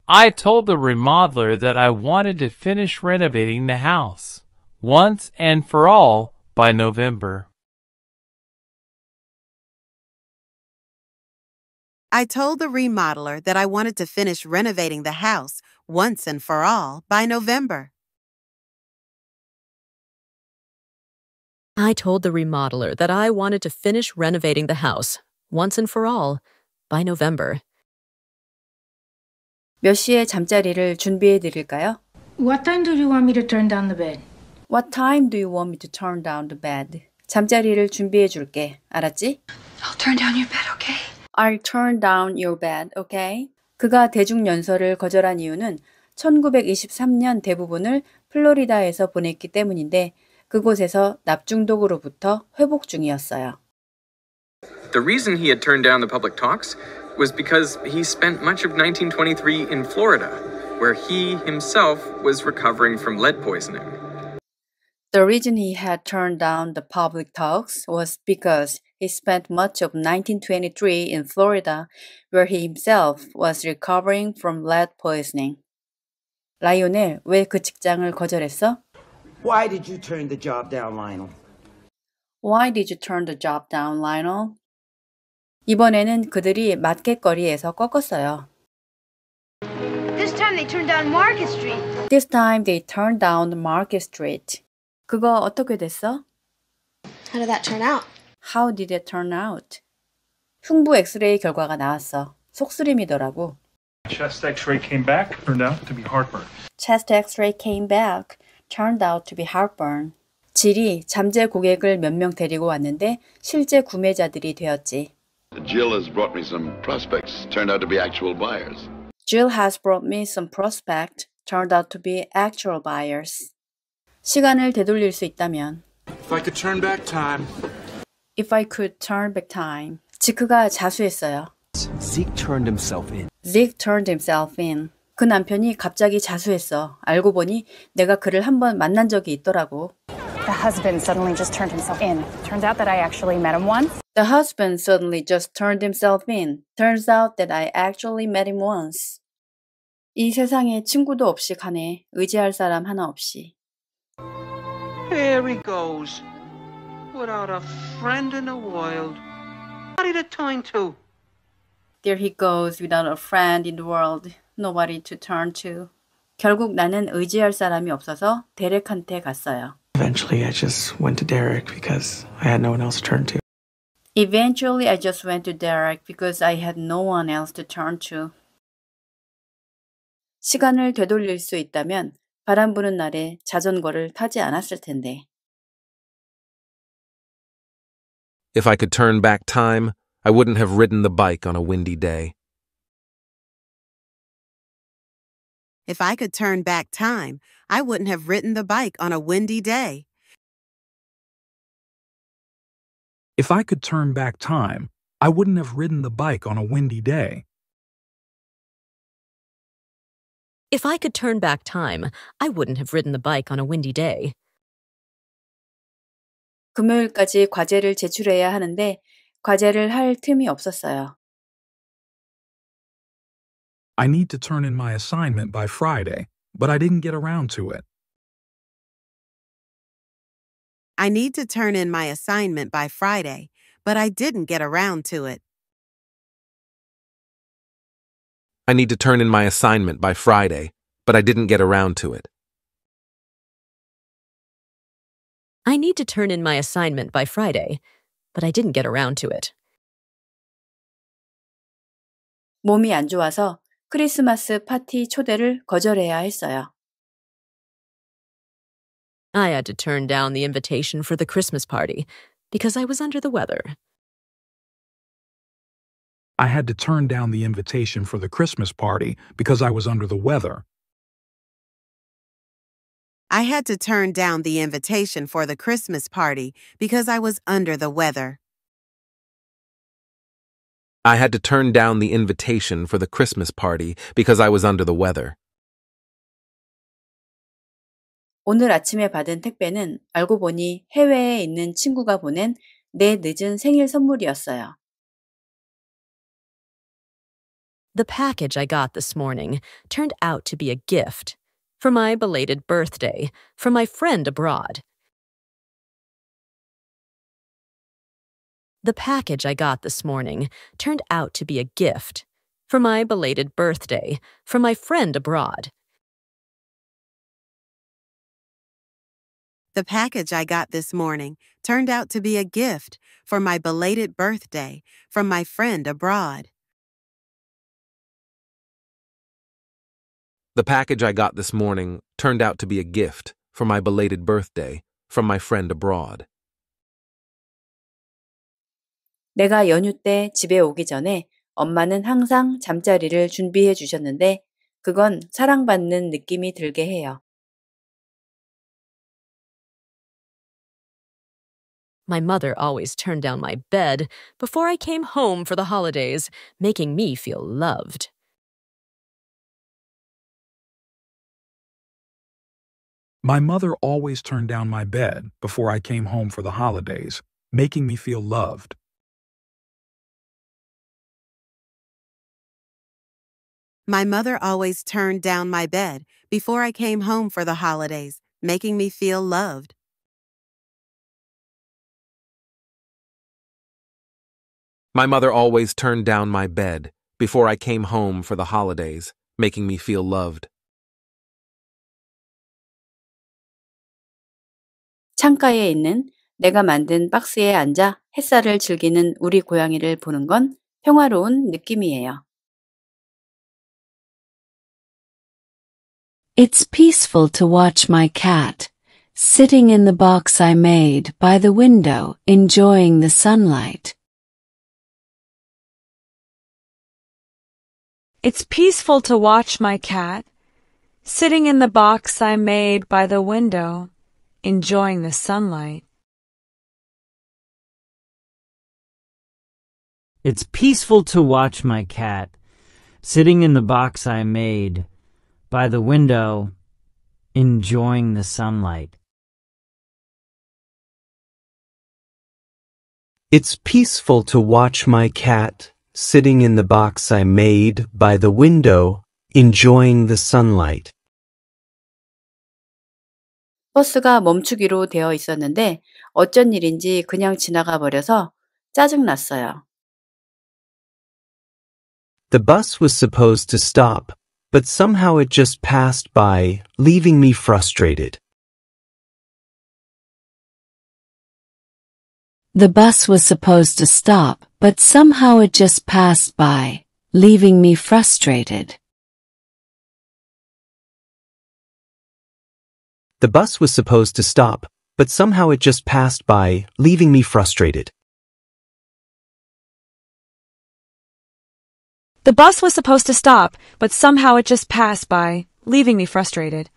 I told the remodeler that I wanted to finish renovating the house, once and for all, by November. I told the remodeler that I wanted to finish renovating the house once and for all by November. I told the remodeler that I wanted to finish renovating the house once and for all by November. 몇 시에 잠자리를 준비해 드릴까요? What time do you want me to turn down the bed? What time do you want me to turn down the bed? 잠자리를 준비해 줄게. 알았지? I'll turn down your bed, okay? I'll turn down your bed, okay? 그가 대중 연설을 거절한 이유는 1923년 대부분을 플로리다에서 보냈기 때문인데 그곳에서 납중독으로부터 회복 중이었어요. The reason he had turned down the public talks was because he spent much of 1923 in Florida, where he himself was recovering from lead poisoning. The reason he had turned down the public talks was because he spent much of 1923 in Florida, where he himself was recovering from lead poisoning. 라이오넬, 직장을 거절했어? Why did you turn the job down, Lionel? Why did you turn the job down, Lionel? 이번에는 그들이 마켓거리에서 꺾었어요. This time they turned down Market Street. This time they turned down Market Street. 그거 어떻게 됐어? How did that turn out? How did it turn out? 흉부 엑스레이 결과가 나왔어. 속쓰림이더라고. Chest X-ray came back, turned out to be heartburn. Chest X-ray came back, turned out to be heartburn. 질이 잠재 고객을 몇 명 데리고 왔는데 실제 구매자들이 되었지. Jill has brought me some prospects, turned out to be actual buyers. Jill has brought me some prospect, turned out to be actual buyers. 시간을 되돌릴 수 있다면 If I could turn back time. If I could turn back time. 지크가 자수했어요. Zeke turned himself in. Zeke turned himself in. 그 남편이 갑자기 자수했어. 알고 보니 내가 그를 한번 만난 적이 있더라고. The husband suddenly just turned himself in. Turns out that I actually met him once. The husband suddenly just turned himself in. Turns out that I actually met him once. 이 세상에 친구도 없이 가네. 의지할 사람 하나 없이. Here he goes. Without a friend in the world. Nobody to turn to. There he goes without a friend in the world. Nobody to turn to. 결국 나는 의지할 사람이 없어서 데렉한테 갔어요. Eventually, I just went to Derek because I had no one else to turn to. Eventually, I just went to Derek because I had no one else to turn to. 시간을 되돌릴 수 있다면 바람 부는 날에 자전거를 타지 않았을 텐데. If I could turn back time, I wouldn't have ridden the bike on a windy day. If I could turn back time, I wouldn't have ridden the bike on a windy day. If I could turn back time, I wouldn't have ridden the bike on a windy day. If I could turn back time, I wouldn't have ridden the bike on a windy day. 금요일까지 과제를 제출해야 하는데 과제를 할 틈이 없었어요. I need to turn in my assignment by Friday, but I didn't get around to it. I need to turn in my assignment by Friday, but I didn't get around to it. I need to turn in my assignment by Friday, but I didn't get around to it. I need to turn in my assignment by Friday, but I didn't get around to it. 몸이 안 좋아서 크리스마스 파티 초대를 거절해야 했어요. I had to turn down the invitation for the Christmas party because I was under the weather. I had to turn down the invitation for the Christmas party because I was under the weather. I had to turn down the invitation for the Christmas party because I was under the weather. I had to turn down the invitation for the Christmas party because I was under the weather. 오늘 아침에 받은 택배는 알고 보니 해외에 있는 친구가 보낸 내 늦은 생일 선물이었어요. The package I got this morning turned out to be a gift for my belated birthday from my friend abroad. The package I got this morning turned out to be a gift for my belated birthday from my friend abroad. The package I got this morning turned out to be a gift for my belated birthday from my friend abroad. The package I got this morning turned out to be a gift for my belated birthday from my friend abroad. 내가 연휴 때 집에 오기 전에 엄마는 항상 잠자리를 준비해 주셨는데 그건 사랑받는 느낌이 들게 해요. My mother always turned down my bed before I came home for the holidays, making me feel loved. My mother always turned down my bed before I came home for the holidays, making me feel loved. My mother always turned down my bed before I came home for the holidays, making me feel loved. My mother always turned down my bed before I came home for the holidays, making me feel loved. 창가에 있는 내가 만든 박스에 앉아 햇살을 즐기는 우리 고양이를 보는 건 평화로운 느낌이에요. It's peaceful to watch my cat, sitting in the box I made by the window, enjoying the sunlight. It's peaceful to watch my cat, sitting in the box I made by the window, enjoying the sunlight. It's peaceful to watch my cat, sitting in the box I made by the window, enjoying the sunlight. It's peaceful to watch my cat sitting in the box I made by the window, enjoying the sunlight. 버스가 멈추기로 되어 있었는데 어쩐 일인지 그냥 지나가 버려서 The bus was supposed to stop, but somehow it just passed by, leaving me frustrated. The bus was supposed to stop, but somehow it just passed by, leaving me frustrated. The bus was supposed to stop, but somehow it just passed by, leaving me frustrated. The bus was supposed to stop, but somehow it just passed by, leaving me frustrated.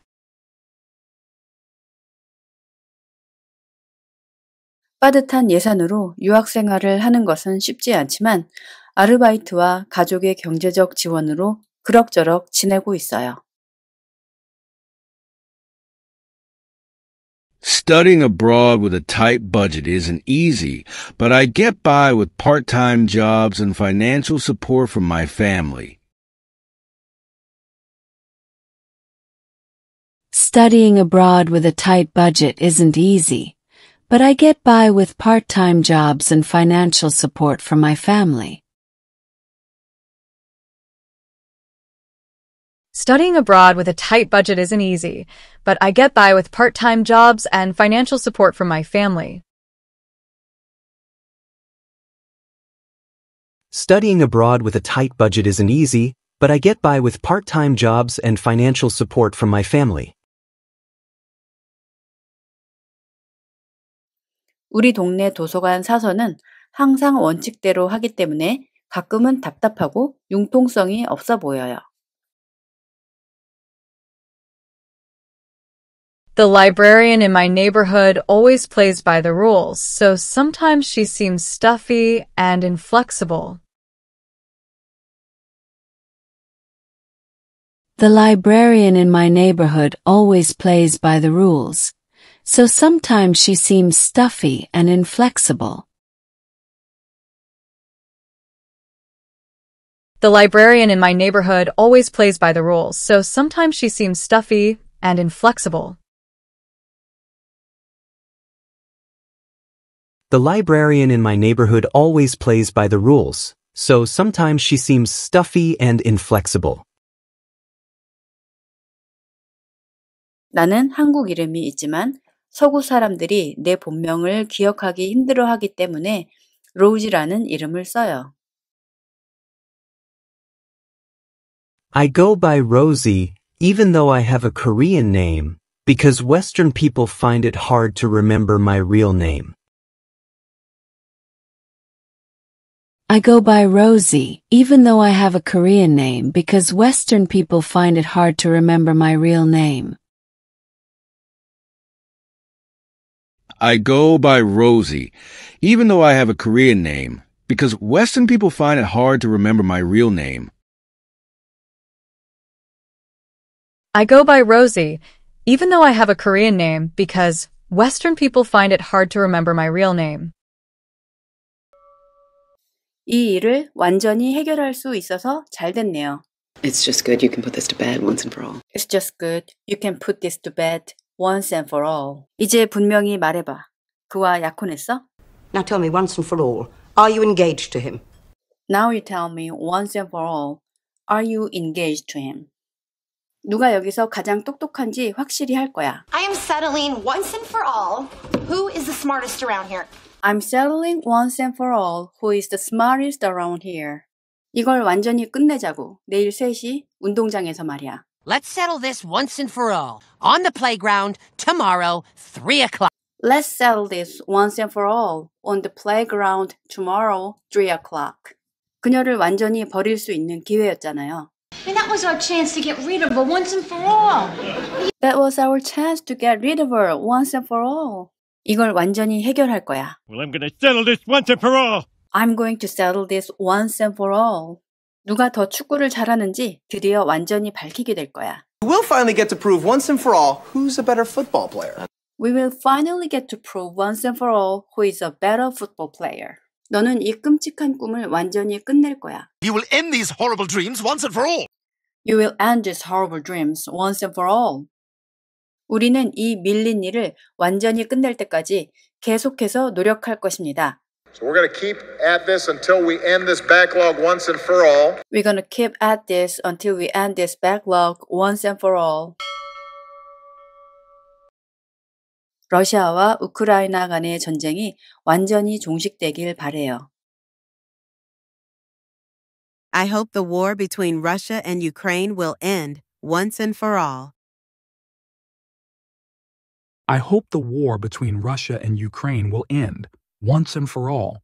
빠듯한 예산으로 유학 생활을 하는 것은 쉽지 않지만 아르바이트와 가족의 경제적 지원으로 그럭저럭 지내고 있어요. Studying abroad with a tight budget isn't easy, but I get by with part-time jobs and financial support from my family. Studying abroad with a tight budget isn't easy, but I get by with part-time jobs and financial support from my family. Studying abroad with a tight budget isn't easy, but I get by with part-time jobs and financial support from my family. Studying abroad with a tight budget isn't easy, but I get by with part-time jobs and financial support from my family. 우리 동네 도서관 사서는 항상 원칙대로 하기 때문에 가끔은 답답하고 융통성이 없어 보여요. The librarian in my neighborhood always plays by the rules, so sometimes she seems stuffy and inflexible. The librarian in my neighborhood always plays by the rules, so sometimes she seems stuffy and inflexible. The librarian in my neighborhood always plays by the rules, so sometimes she seems stuffy and inflexible. The librarian in my neighborhood always plays by the rules, so sometimes she seems stuffy and inflexible. 나는 한국 이름이 있지만 서구 사람들이 내 본명을 기억하기 힘들어하기 때문에 로즈라는 이름을 써요. I go by Rosie, even though I have a Korean name, because Western people find it hard to remember my real name. I go by Rosie, even though I have a Korean name because Western people find it hard to remember my real name. I go by Rosie, even though I have a Korean name because Western people find it hard to remember my real name. I go by Rosie, even though I have a Korean name because Western people find it hard to remember my real name. 이 일을 완전히 해결할 수 있어서 잘 됐네요. It's just good you can put this to bed once and for all. It's just good you can put this to bed once and for all. 이제 분명히 말해봐. 그와 약혼했어? Now tell me once and for all. Are you engaged to him? Now you tell me once and for all. Are you engaged to him? 누가 여기서 가장 똑똑한지 확실히 할 거야. I am settling once and for all who is the smartest around here. I'm settling once and for all who is the smartest around here. 이걸 완전히 끝내자고. 내일 3시 운동장에서 말이야. Let's settle this once and for all. On the playground tomorrow, 3 o'clock. Let's settle this once and for all. On the playground tomorrow, 3 o'clock. 그녀를 완전히 버릴 수 있는 기회였잖아요. And that was our chance to get rid of her once and for all. That was our chance to get rid of her once and for all. 이걸 완전히 해결할 거야. Well, I'm gonna settle this once and for all. I'm going to settle this once and for all. 누가 더 축구를 잘하는지 드디어 완전히 밝히게 될 거야. We'll finally get to prove once and for all who's a better football player. We will finally get to prove once and for all who is a better football player. 너는 이 끔찍한 꿈을 완전히 끝낼 거야. You will end these horrible dreams once and for all. You will end these horrible dreams once and for all. 우리는 이 밀린 일을 완전히 끝낼 때까지 계속해서 노력할 것입니다. So we're going to keep at this until we end this backlog once and for all. We're going to keep at this until we end this backlog once and for all. 러시아와 우크라이나 간의 전쟁이 완전히 종식되길 바래요. I hope the war between Russia and Ukraine will end once and for all. I hope the war between Russia and Ukraine will end, once and for all.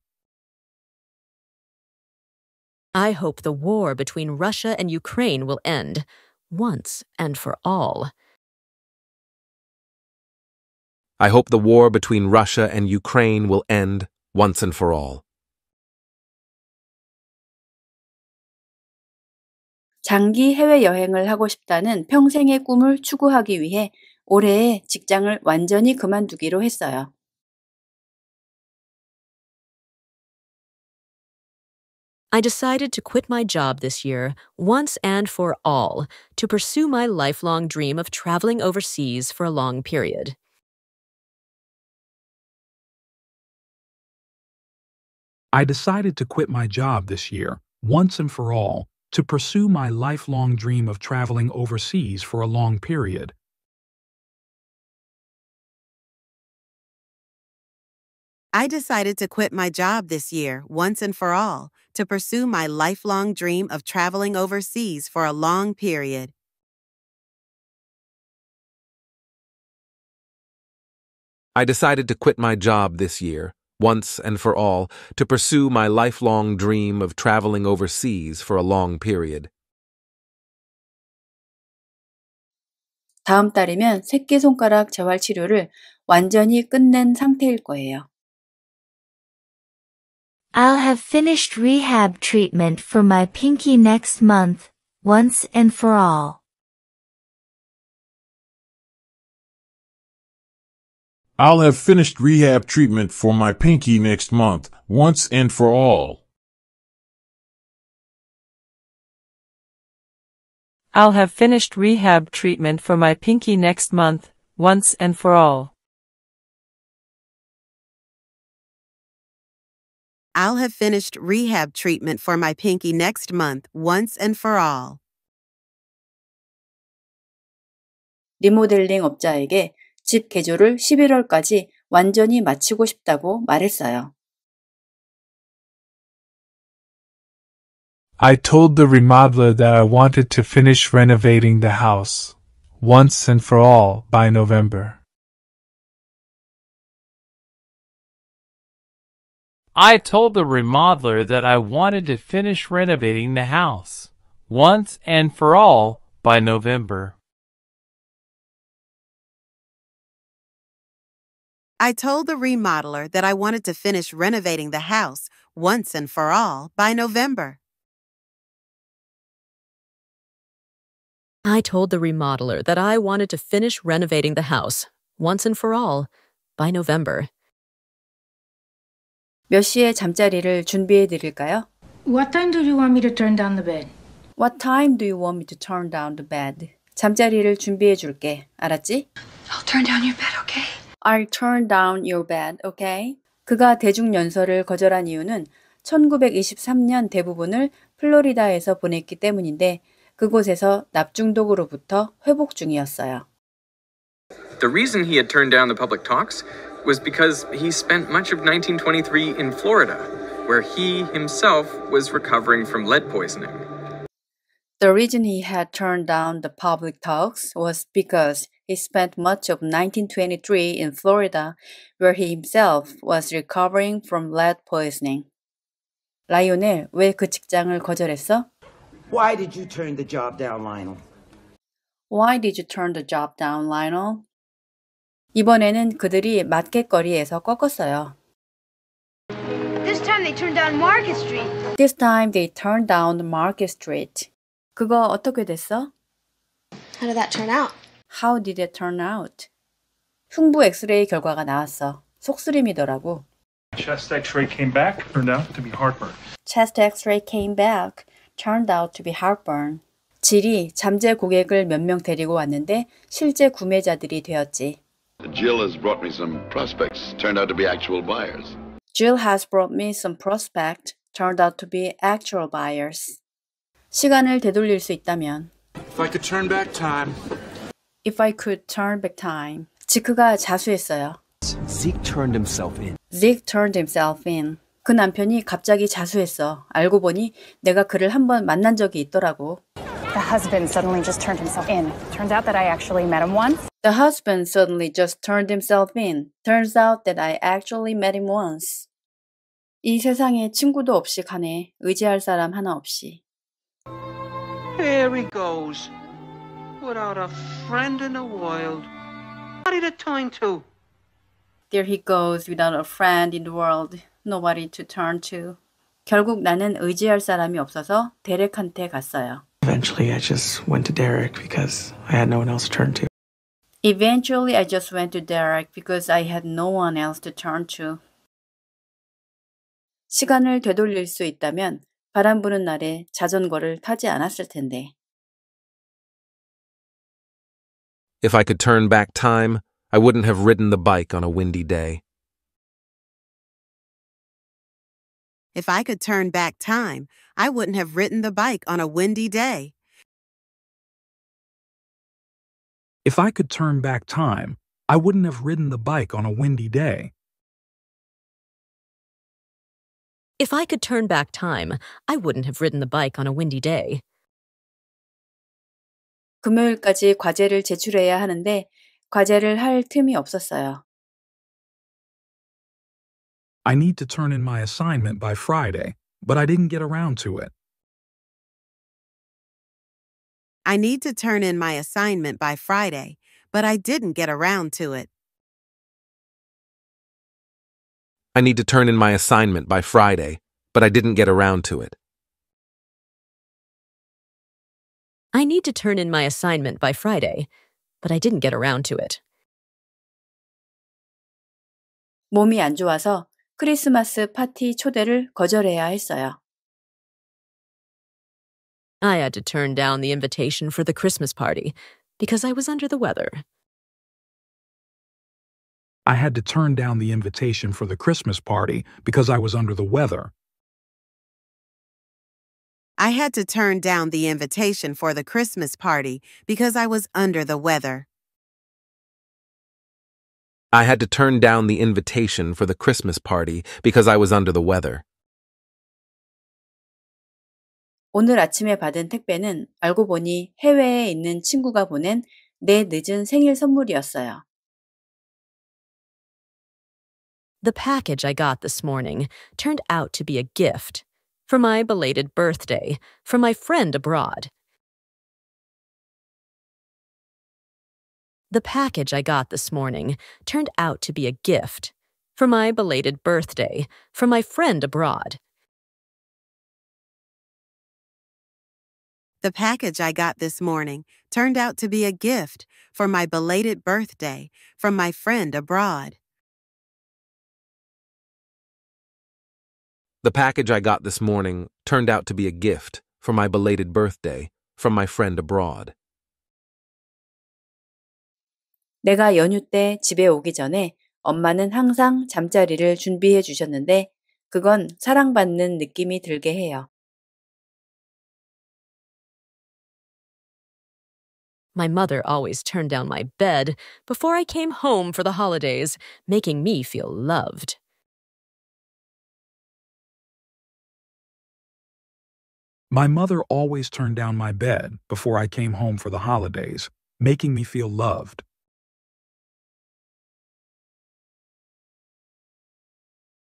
I hope the war between Russia and Ukraine will end, once and for all. I hope the war between Russia and Ukraine will end, once and for all. '장기 해외 여행을 하고 싶다는 평생의 꿈을 추구하기 위해 올해 직장을 완전히 그만두기로 했어요. I decided to quit my job this year, once and for all, to pursue my lifelong dream of traveling overseas for a long period. I decided to quit my job this year, once and for all, to pursue my lifelong dream of traveling overseas for a long period. I decided to quit my job this year once and for all to pursue my lifelong dream of traveling overseas for a long period. I decided to quit my job this year, once and for all, to pursue my lifelong dream of traveling overseas for a long period. 다음 달이면 새끼손가락 재활 치료를 완전히 끝낸 상태일 거예요. I'll have finished rehab treatment for my pinky next month, once and for all. I'll have finished rehab treatment for my pinky next month, once and for all. I'll have finished rehab treatment for my pinky next month, once and for all. I'll have finished rehab treatment for my pinky next month once and for all. 리모델링 업자에게 집 개조를 11월까지 완전히 마치고 싶다고 말했어요. I told the remodeler that I wanted to finish renovating the house once and for all by November. I told the remodeler that I wanted to finish renovating the house, once and for all, by November. I told the remodeler that I wanted to finish renovating the house once and for all by November. I told the remodeler that I wanted to finish renovating the house once and for all by November. 몇 시에 잠자리를 준비해 드릴까요? What time do you want me to turn down the bed? What time do you want me to turn down the bed? 잠자리를 준비해 줄게. 알았지? I'll turn down your bed, okay? I'll turn down your bed, okay? 그가 대중 연설을 거절한 이유는 1923년 대부분을 플로리다에서 보냈기 때문인데 그곳에서 납중독으로부터 회복 중이었어요. The reason he had turned down the public talks was because he spent much of 1923 in Florida, where he himself was recovering from lead poisoning. The reason he had turned down the public talks was because he spent much of 1923 in Florida, where he himself was recovering from lead poisoning. 라이오넬, 직장을 거절했어? Why did you turn the job down, Lionel? Why did you turn the job down, Lionel? 이번에는 그들이 맞갯거리에서 꺾었어요. This time they turned down Market Street. This time they turned down Market Street. 그거 어떻게 됐어? How did that turn out? How did it turn out? 흉부 엑스레이 결과가 나왔어. 속쓰림이더라고. Chest X-ray came back, turned out to be heartburn. Chest X-ray came back, turned out to be heartburn. 질이 잠재 고객을 몇 명 데리고 왔는데 실제 구매자들이 되었지. Jill has brought me some prospects, turned out to be actual buyers. Jill has brought me some prospect, turned out to be actual buyers. 시간을 되돌릴 수 있다면 If I could turn back time. If I could turn back time. 지크가 자수했어요. Zeke turned himself in. Zeke turned himself in. 그 남편이 갑자기 자수했어. 알고 보니 내가 그를 한번 만난 적이 있더라고. The husband suddenly just turned himself in. Turns out that I actually met him once. The husband suddenly just turned himself in. Turns out that I actually met him once. 이 세상에 친구도 없이 가네. 의지할 사람 하나 없이. Here he goes. Without a friend in the world. Nobody to turn to. There he goes without a friend in the world. Nobody to turn to. 결국 나는 의지할 사람이 없어서 데렉한테 갔어요. Eventually, I just went to Derek because I had no one else to turn to. Eventually, I just went to Derek because I had no one else to turn to. 시간을 되돌릴 수 있다면 바람 부는 날에 자전거를 타지 않았을 텐데. If I could turn back time, I wouldn't have ridden the bike on a windy day. If I could turn back time, I wouldn't have ridden the bike on a windy day. If I could turn back time, I wouldn't have ridden the bike on a windy day. If I could turn back time, I wouldn't have ridden the bike on a windy day. 금요일까지 과제를 제출해야 하는데 과제를 할 틈이 없었어요. I need to turn in my assignment by Friday, but I didn't get around to it. I need to turn in my assignment by Friday, but I didn't get around to it. I need to turn in my assignment by Friday, but I didn't get around to it. I need to turn in my assignment by Friday, but I didn't get around to it. 몸이 안 좋아서 크리스마스 파티 초대를 거절해야 했어요. I had to turn down the invitation for the Christmas party because I was under the weather. I had to turn down the invitation for the Christmas party because I was under the weather. I had to turn down the invitation for the Christmas party because I was under the weather. I had to turn down the invitation for the Christmas party because I was under the weather. 오늘 아침에 받은 택배는 알고 보니 해외에 있는 친구가 보낸 내 늦은 생일 선물이었어요. The package I got this morning turned out to be a gift for my belated birthday from my friend abroad. The package I got this morning turned out to be a gift for my belated birthday from my friend abroad. The package I got this morning turned out to be a gift for my belated birthday from my friend abroad. The package I got this morning turned out to be a gift for my belated birthday from my friend abroad. 내가 연휴 때 집에 오기 전에 엄마는 항상 잠자리를 준비해 주셨는데 그건 사랑받는 느낌이 들게 해요. My mother always turned down my bed before I came home for the holidays, making me feel loved. My mother always turned down my bed before I came home for the holidays, making me feel loved.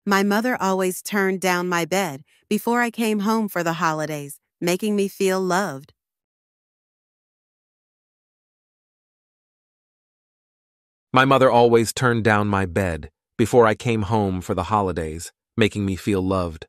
My mother always turned down my bed before I came home for the holidays, making me feel loved. My mother always turned down my bed before I came home for the holidays, making me feel loved.